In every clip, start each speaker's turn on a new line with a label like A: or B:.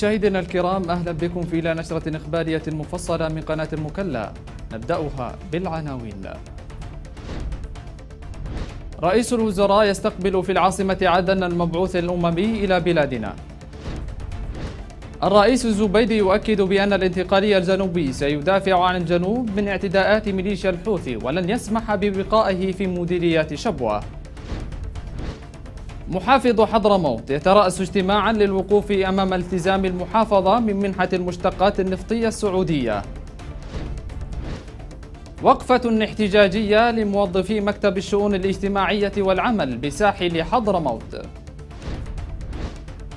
A: مشاهدينا الكرام أهلا بكم في إلى نشرة إخبارية مفصلة من قناة المكلا نبدأها بالعناوين رئيس الوزراء يستقبل في العاصمة عدن المبعوث الأممي إلى بلادنا الرئيس الزبيدي يؤكد بأن الانتقالي الجنوبي سيدافع عن الجنوب من اعتداءات ميليشيا الحوثي ولن يسمح ببقائه في مديرية شبوه محافظ حضرموت يترأس اجتماعا للوقوف أمام التزام المحافظة من منحة المشتقات النفطية السعودية وقفة احتجاجية لموظفي مكتب الشؤون الاجتماعية والعمل بساحل حضرموت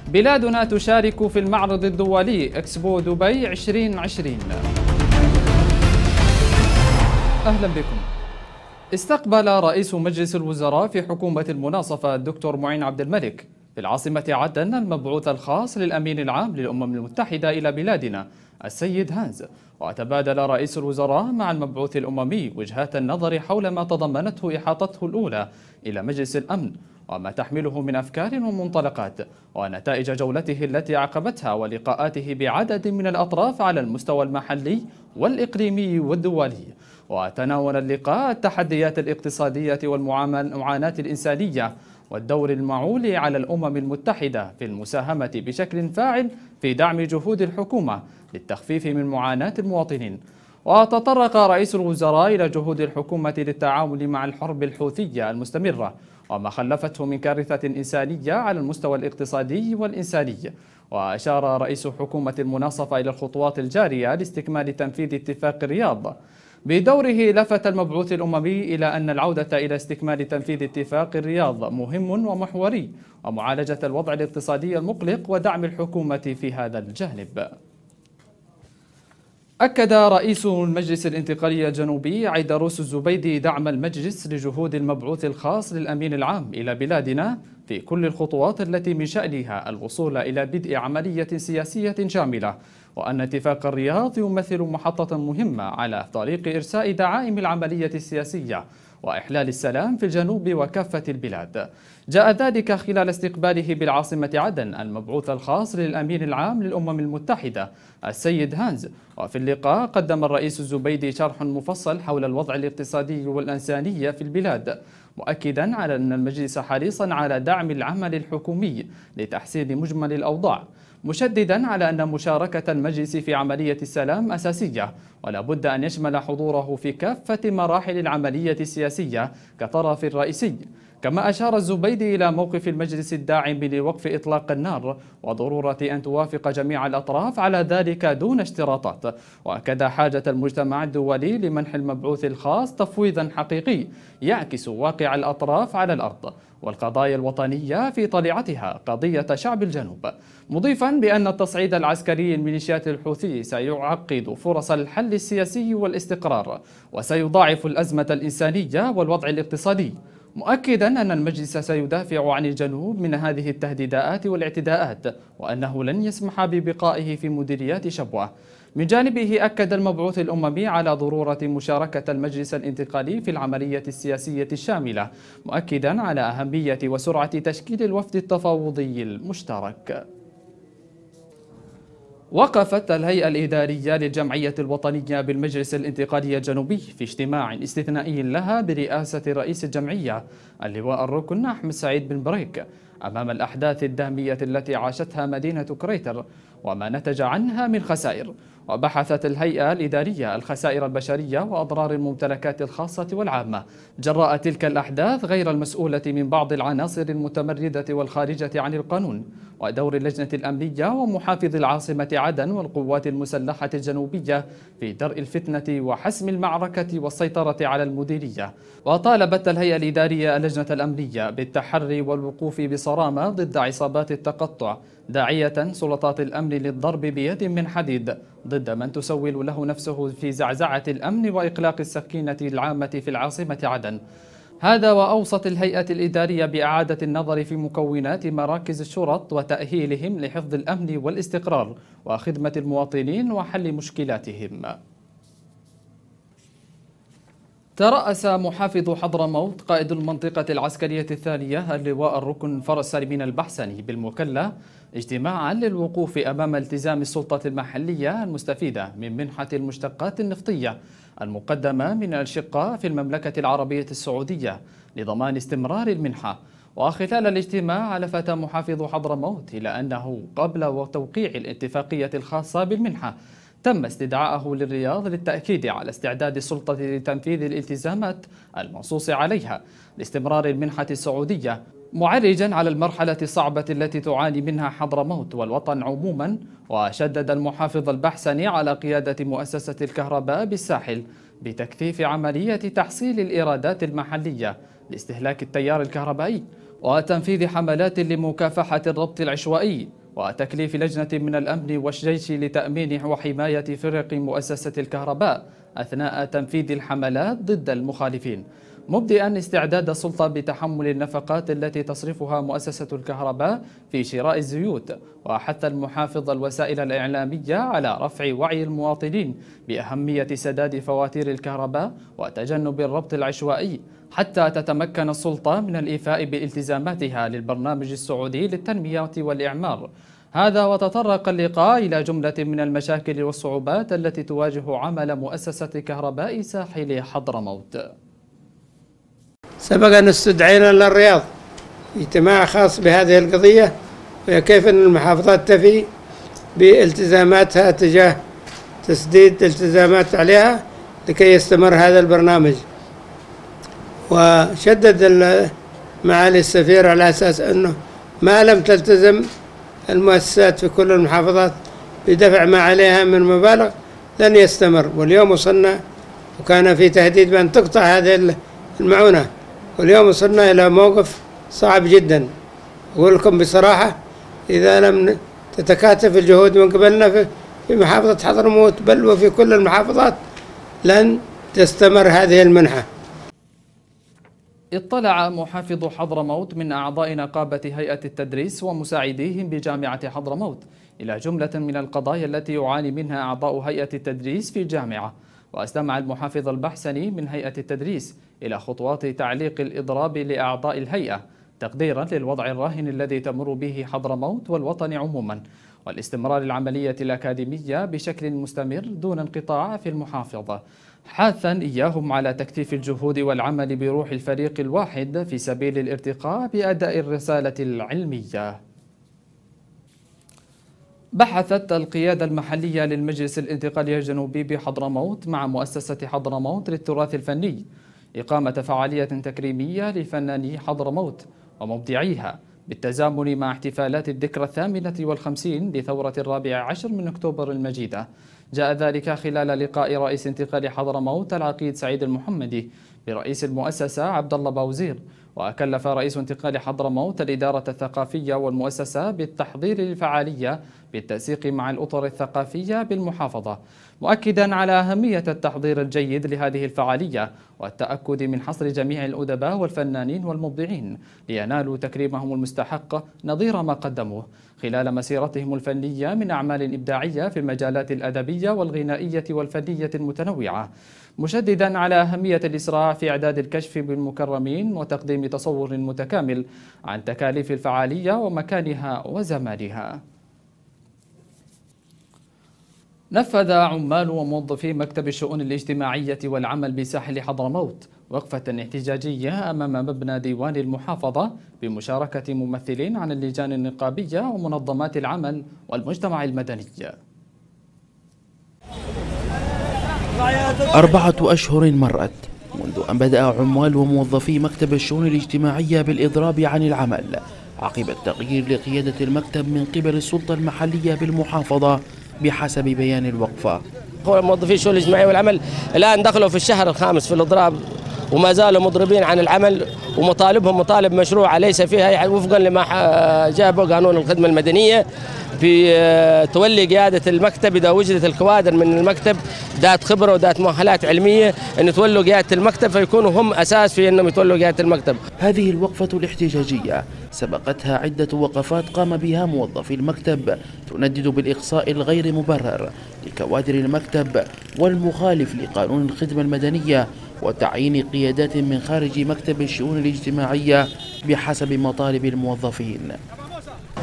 A: بلادنا تشارك في المعرض الدولي اكسبو دبي 2020 أهلا بكم استقبل رئيس مجلس الوزراء في حكومة المناصفة الدكتور معين عبد الملك في العاصمة عدن المبعوث الخاص للأمين العام للأمم المتحدة إلى بلادنا السيد هانز وتبادل رئيس الوزراء مع المبعوث الأممي وجهات النظر حول ما تضمنته إحاطته الأولى إلى مجلس الأمن وما تحمله من أفكار ومنطلقات ونتائج جولته التي عقبتها ولقاءاته بعدد من الأطراف على المستوى المحلي والإقليمي والدولي وتناول اللقاء التحديات الاقتصادية والمعاناة الإنسانية والدور المعول على الأمم المتحدة في المساهمة بشكل فاعل في دعم جهود الحكومة للتخفيف من معاناة المواطنين وتطرق رئيس الوزراء إلى جهود الحكومة للتعامل مع الحرب الحوثية المستمرة وما خلفته من كارثة إنسانية على المستوى الاقتصادي والإنساني وأشار رئيس حكومة المناصفة إلى الخطوات الجارية لاستكمال تنفيذ اتفاق الرياض بدوره لفت المبعوث الأممي إلى أن العودة إلى استكمال تنفيذ اتفاق الرياض مهم ومحوري ومعالجة الوضع الاقتصادي المقلق ودعم الحكومة في هذا الجانب أكد رئيس المجلس الانتقالي الجنوبي عيدروس الزبيدي دعم المجلس لجهود المبعوث الخاص للأمين العام إلى بلادنا في كل الخطوات التي من شأنها الوصول إلى بدء عملية سياسية شاملة وأن اتفاق الرياض يمثل محطة مهمة على طريق إرساء دعائم العملية السياسية وإحلال السلام في الجنوب وكافة البلاد جاء ذلك خلال استقباله بالعاصمة عدن المبعوث الخاص للأمين العام للأمم المتحدة السيد هانز وفي اللقاء قدم الرئيس الزبيدي شرح مفصل حول الوضع الاقتصادي والإنساني في البلاد مؤكدا على أن المجلس حريصا على دعم العمل الحكومي لتحسين مجمل الأوضاع مشددا على أن مشاركة المجلس في عملية السلام أساسية ولا بد أن يشمل حضوره في كافة مراحل العملية السياسية كطرف رئيسي كما أشار الزبيدي إلى موقف المجلس الداعم لوقف إطلاق النار وضرورة أن توافق جميع الأطراف على ذلك دون اشتراطات وأكد حاجة المجتمع الدولي لمنح المبعوث الخاص تفويضا حقيقي يعكس واقع الأطراف على الأرض والقضايا الوطنية في طليعتها قضية شعب الجنوب مضيفا بأن التصعيد العسكري لميليشيات الحوثي سيعقد فرص الحل السياسي والاستقرار وسيضاعف الأزمة الإنسانية والوضع الاقتصادي مؤكدا أن المجلس سيدافع عن الجنوب من هذه التهديدات والاعتداءات وأنه لن يسمح ببقائه في مديريات شبوة من جانبه أكد المبعوث الأممي على ضرورة مشاركة المجلس الانتقالي في العملية السياسية الشاملة مؤكدا على أهمية وسرعة تشكيل الوفد التفاوضي المشترك وقفت الهيئة الإدارية للجمعية الوطنية بالمجلس الانتقالي الجنوبي في اجتماع استثنائي لها برئاسة رئيس الجمعية اللواء الركن أحمد سعيد بن بريك أمام الأحداث الدامية التي عاشتها مدينة كريتر وما نتج عنها من خسائر وبحثت الهيئة الإدارية الخسائر البشرية وأضرار الممتلكات الخاصة والعامة جراء تلك الأحداث غير المسؤولة من بعض العناصر المتمردة والخارجة عن القانون ودور اللجنة الأمنية ومحافظ العاصمة عدن والقوات المسلحة الجنوبية في درء الفتنة وحسم المعركة والسيطرة على المديرية وطالبت الهيئة الإدارية اللجنة الأمنية بالتحري والوقوف بصرامة ضد عصابات التقطع داعية سلطات الأمن للضرب بيد من حديد ضد من تسول له نفسه في زعزعة الأمن وإقلاق السكينة العامة في العاصمة عدن هذا وأوصت الهيئة الإدارية بإعادة النظر في مكونات مراكز الشرط وتأهيلهم لحفظ الأمن والاستقرار وخدمة المواطنين وحل مشكلاتهم ترأس محافظ حضرموت قائد المنطقة العسكرية الثانية اللواء الركن فرس سالمين البحسني بالمكلا اجتماعا للوقوف أمام التزام السلطة المحلية المستفيدة من منحة المشتقات النفطية المقدمة من الشقة في المملكة العربية السعودية لضمان استمرار المنحة وخلال الاجتماع لفت محافظ حضرموت إلى أنه قبل توقيع الاتفاقية الخاصة بالمنحة تم استدعائه للرياض للتأكيد على استعداد السلطة لتنفيذ الالتزامات المنصوص عليها لاستمرار المنحة السعودية معرجا على المرحلة الصعبة التي تعاني منها حضرموت والوطن عموما وشدد المحافظ البحسني على قيادة مؤسسة الكهرباء بالساحل بتكثيف عملية تحصيل الإيرادات المحلية لاستهلاك التيار الكهربائي وتنفيذ حملات لمكافحة الربط العشوائي وتكليف لجنة من الأمن والجيش لتأمين وحماية فرق مؤسسة الكهرباء أثناء تنفيذ الحملات ضد المخالفين مبدئا استعداد السلطة بتحمل النفقات التي تصرفها مؤسسة الكهرباء في شراء الزيوت وحث المحافظ الوسائل الإعلامية على رفع وعي المواطنين بأهمية سداد فواتير الكهرباء وتجنب الربط العشوائي حتى تتمكن السلطة من الإيفاء بالتزاماتها للبرنامج السعودي للتنمية والإعمار هذا وتطرق اللقاء إلى جملة من المشاكل والصعوبات التي تواجه عمل مؤسسة كهرباء ساحل حضرموت سبق أن استدعينا للرياض اجتماع خاص بهذه القضية وكيف أن المحافظات تفي بالتزاماتها تجاه تسديد التزامات عليها لكي يستمر هذا البرنامج وشدد معالي السفير على أساس أنه ما لم تلتزم المؤسسات في كل المحافظات بدفع ما عليها من مبالغ لن يستمر واليوم وصلنا وكان في تهديد بأن تقطع هذه المعونة واليوم وصلنا إلى موقف صعب جدا أقول لكم بصراحة إذا لم تتكاتف الجهود من قبلنا في محافظة حضرموت بل وفي كل المحافظات لن تستمر هذه المنحة اطلع محافظ حضرموت من أعضاء نقابة هيئة التدريس ومساعديهم بجامعة حضرموت إلى جملة من القضايا التي يعاني منها أعضاء هيئة التدريس في الجامعة واستمع المحافظ البحسني من هيئة التدريس إلى خطوات تعليق الإضراب لأعضاء الهيئة تقديرا للوضع الراهن الذي تمر به حضرموت والوطن عموما والاستمرار العملية الأكاديمية بشكل مستمر دون انقطاع في المحافظة حاثا إياهم على تكثيف الجهود والعمل بروح الفريق الواحد في سبيل الارتقاء بأداء الرسالة العلمية بحثت القيادة المحلية للمجلس الانتقالي الجنوبي بحضرموت مع مؤسسة حضرموت للتراث الفني إقامة فعالية تكريمية لفناني حضرموت ومبدعيها بالتزامن مع احتفالات الذكرى الثامنة والخمسين لثورة الرابع عشر من أكتوبر المجيدة جاء ذلك خلال لقاء رئيس انتقال حضرموت العقيد سعيد المحمدي برئيس المؤسسة عبد الله باوزير وكلف رئيس انتقال حضرموت الإدارة الثقافية والمؤسسة بالتحضير للفعالية بالتنسيق مع الأطر الثقافية بالمحافظة مؤكدا على أهمية التحضير الجيد لهذه الفعالية والتأكد من حصر جميع الأدباء والفنانين والمبدعين لينالوا تكريمهم المستحق نظير ما قدموه خلال مسيرتهم الفنية من أعمال إبداعية في المجالات الأدبية والغنائية والفنية المتنوعة مشددا على أهمية الإسراع في إعداد الكشف بالمكرمين وتقديم تصور متكامل عن تكاليف الفعالية ومكانها وزمانها نفذ عمال وموظفي مكتب الشؤون الاجتماعية والعمل بساحل حضرموت وقفة احتجاجية أمام مبنى ديوان المحافظة بمشاركة ممثلين عن اللجان النقابية ومنظمات العمل والمجتمع المدني
B: أربعة أشهر مرت منذ أن بدأ عمال وموظفي مكتب الشؤون الاجتماعية بالإضراب عن العمل عقب التغيير لقيادة المكتب من قبل السلطة المحلية بالمحافظة بحسب بيان الوقفة الموظفين الشؤون الاجتماعية والعمل الآن دخلوا في الشهر الخامس في الإضراب وما زالوا مضربين عن العمل ومطالبهم مطالب مشروعه ليس فيها يعني وفقا لما جابه قانون الخدمه المدنيه في آه، تولي قيادة المكتب إذا وجدت الكوادر من المكتب ذات خبرة وذات مؤهلات علمية أن يتولوا قيادة المكتب فيكونوا هم أساس في أنهم يتولوا قيادة المكتب هذه الوقفة الاحتجاجية سبقتها عدة وقفات قام بها موظفي المكتب تندد بالإقصاء الغير مبرر لكوادر المكتب والمخالف لقانون الخدمة المدنية وتعيين قيادات من خارج مكتب الشؤون الاجتماعية بحسب مطالب الموظفين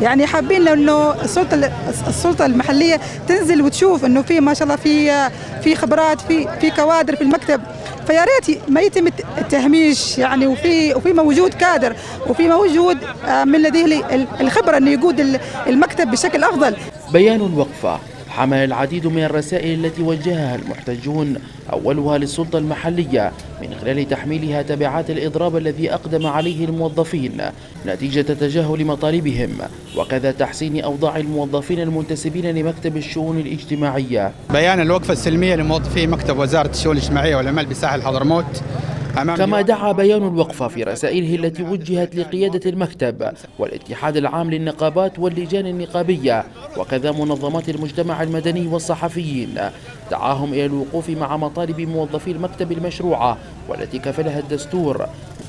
A: يعني حابين لو انه السلطه السلطه المحليه تنزل وتشوف انه في ما شاء الله في في خبرات في في كوادر في المكتب فيا ريت ما يتم التهميش يعني وفي وفي موجود كادر وفي موجود آه، من لديه الخبره انه يقود المكتب بشكل افضل
B: بيان وقفه حمل العديد من الرسائل التي وجهها المحتجون أولها للسلطة المحلية من خلال تحميلها تبعات الإضراب الذي أقدم عليه الموظفين نتيجة تجاهل مطالبهم وكذا تحسين أوضاع الموظفين المنتسبين لمكتب الشؤون الاجتماعية
A: بيان الوقفة السلمية لموظفي مكتب وزارة الشؤون الاجتماعية والعمل بساحل حضرموت كما دعا بيان الوقفة في
B: رسائله التي وجهت لقيادة المكتب والاتحاد العام للنقابات واللجان النقابية وكذا منظمات المجتمع المدني والصحفيين دعاهم إلى الوقوف مع مطالب موظفي المكتب المشروعة والتي كفلها الدستور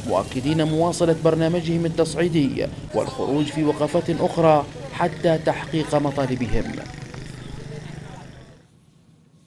B: مؤكدين مواصلة برنامجهم التصعيدي والخروج في وقفات أخرى حتى
A: تحقيق مطالبهم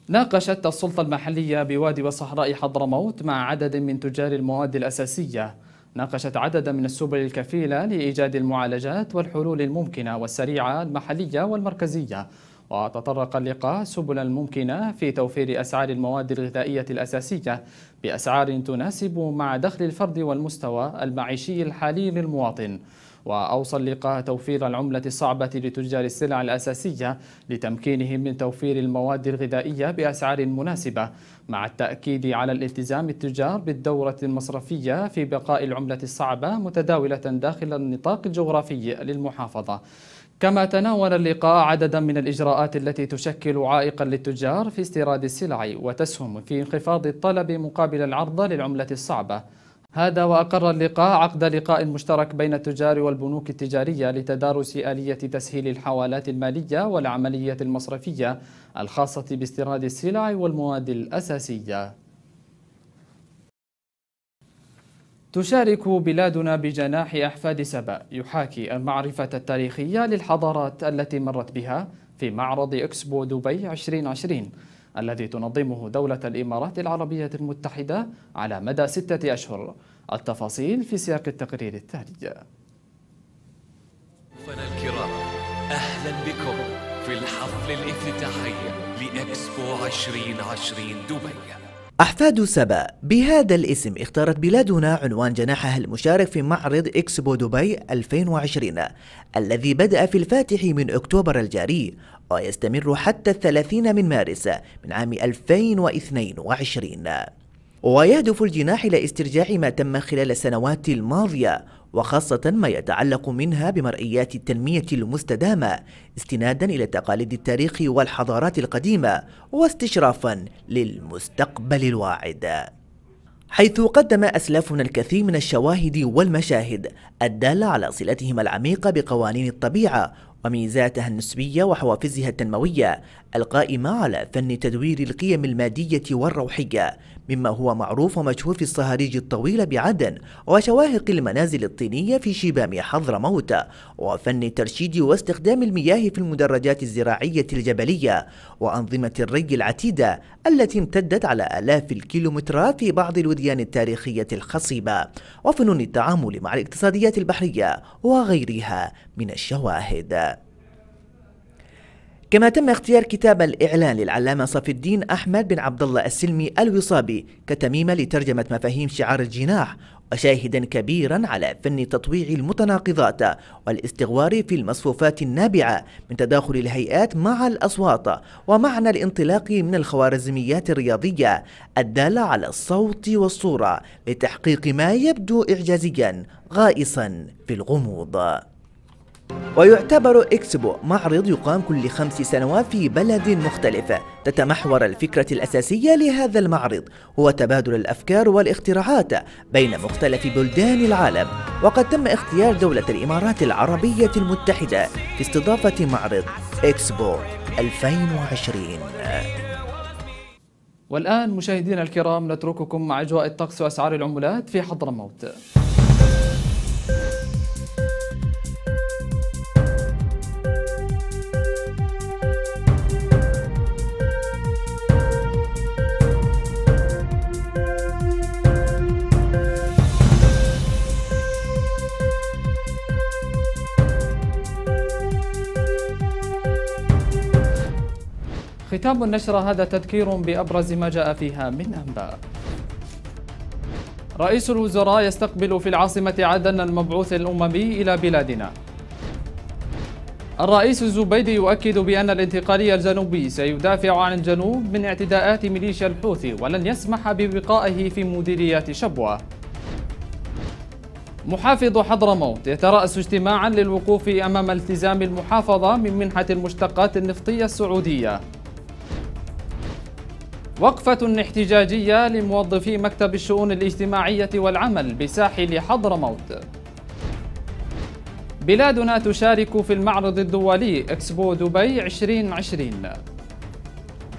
A: ناقشت السلطة المحلية بوادي وصحراء حضرموت مع عدد من تجار المواد الأساسية ناقشت عددا من السبل الكفيلة لإيجاد المعالجات والحلول الممكنة والسريعة المحلية والمركزية وتطرق اللقاء سبل الممكنة في توفير أسعار المواد الغذائية الأساسية بأسعار تناسب مع دخل الفرد والمستوى المعيشي الحالي للمواطن وأوصى اللقاء توفير العملة الصعبة لتجار السلع الأساسية لتمكينهم من توفير المواد الغذائية بأسعار مناسبة مع التأكيد على الالتزام التجار بالدورة المصرفية في بقاء العملة الصعبة متداولة داخل النطاق الجغرافي للمحافظة كما تناول اللقاء عددا من الإجراءات التي تشكل عائقا للتجار في استيراد السلع وتسهم في انخفاض الطلب مقابل العرض للعملة الصعبة هذا وأقر اللقاء عقد لقاء مشترك بين التجار والبنوك التجارية لتدارس آلية تسهيل الحوالات المالية والعملية المصرفية الخاصة باستيراد السلع والمواد الأساسية تشارك بلادنا بجناح أحفاد سبأ يحاكي المعرفة التاريخية للحضارات التي مرت بها في معرض إكسبو دبي 2020 الذي تنظمه دولة الإمارات العربية المتحدة على مدى ستة أشهر التفاصيل في سياق التقرير التالي
C: الكرام أهلا بكم في الحفل الافتتاحي لإكسبو 2020 دبي أحفاد سبا بهذا الاسم اختارت بلادنا عنوان جناحها المشارك في معرض إكسبو دبي 2020 الذي بدأ في الفاتح من أكتوبر الجاري ويستمر حتى الثلاثين من مارس من عام 2022 ويهدف الجناح إلى استرجاع ما تم خلال السنوات الماضية وخاصة ما يتعلق منها بمرئيات التنمية المستدامة استنادا إلى تقاليد التاريخ والحضارات القديمة واستشرافا للمستقبل الواعد حيث قدم أسلافنا الكثير من الشواهد والمشاهد الدالة على صلتهم العميقة بقوانين الطبيعة وميزاتها النسبية وحوافزها التنموية القائمة على فن تدوير القيم المادية والروحية مما هو معروف ومشهور في الصهاريج الطويلة بعدن وشواهق المنازل الطينية في شبام حضرموت وفن ترشيد واستخدام المياه في المدرجات الزراعية الجبلية وأنظمة الري العتيدة التي امتدت على آلاف الكيلومترات في بعض الوديان التاريخية الخصيبة وفنون التعامل مع الاقتصاديات البحرية وغيرها من الشواهد كما تم اختيار كتاب الإعلان للعلامة صف الدين أحمد بن عبد الله السلمي الوصابي كتميمة لترجمة مفاهيم شعار الجناح وشاهدا كبيرا على فن تطويع المتناقضات والاستغوار في المصفوفات النابعة من تداخل الهيئات مع الأصوات ومعنى الانطلاق من الخوارزميات الرياضية الدالة على الصوت والصورة لتحقيق ما يبدو إعجازيا غائصا في الغموض ويعتبر إكسبو معرض يقام كل خمس سنوات في بلد مختلف تتمحور الفكرة الأساسية لهذا المعرض هو تبادل الأفكار والاختراعات بين مختلف بلدان العالم وقد تم اختيار دولة الإمارات العربية المتحدة في استضافة معرض إكسبو 2020 والآن
A: مشاهدينا الكرام نترككم مع أجواء الطقس وأسعار العملات في حضرموت ختام النشرة هذا تذكير بأبرز ما جاء فيها من أنباء رئيس الوزراء يستقبل في العاصمة عدن المبعوث الأممي إلى بلادنا الرئيس الزبيدي يؤكد بأن الانتقالي الجنوبي سيدافع عن الجنوب من اعتداءات ميليشيا الحوثي ولن يسمح ببقائه في مديرية شبوة محافظ حضرموت يترأس اجتماعا للوقوف أمام التزام المحافظة من منحة المشتقات النفطية السعودية وقفة احتجاجية لموظفي مكتب الشؤون الاجتماعية والعمل بساحل حضرموت بلادنا تشارك في المعرض الدولي اكسبو دبي 2020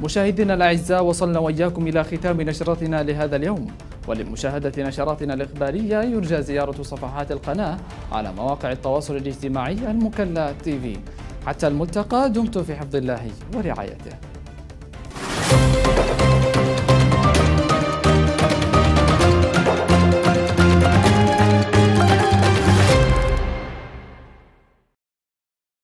A: مشاهدينا الأعزاء وصلنا وإياكم إلى ختام نشرتنا لهذا اليوم ولمشاهدة نشراتنا الإخبارية يرجى زيارة صفحات القناة على مواقع التواصل الاجتماعي المكلا تي في حتى الملتقى دمتم في حفظ الله ورعايته